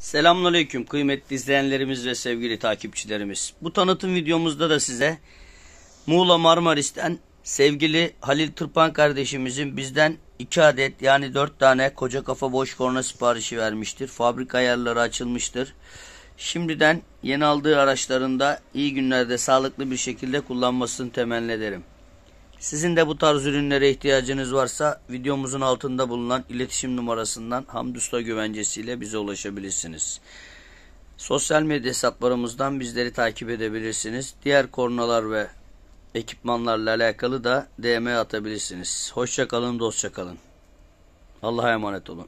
Selamünaleyküm kıymetli izleyenlerimiz ve sevgili takipçilerimiz. Bu tanıtım videomuzda da size Muğla Marmaris'ten sevgili Halil Tırpan kardeşimizin bizden 2 adet yani 4 tane koca kafa boş korna siparişi vermiştir. Fabrika ayarları açılmıştır. Şimdiden yeni aldığı araçlarında iyi günlerde sağlıklı bir şekilde kullanmasını temenni ederim. Sizin de bu tarz ürünlere ihtiyacınız varsa videomuzun altında bulunan iletişim numarasından Hamdusta güvencesiyle bize ulaşabilirsiniz. Sosyal medya hesaplarımızdan bizleri takip edebilirsiniz. Diğer korunalar ve ekipmanlarla alakalı da DM atabilirsiniz. Hoşçakalın, dostçakalın. Allah'a emanet olun.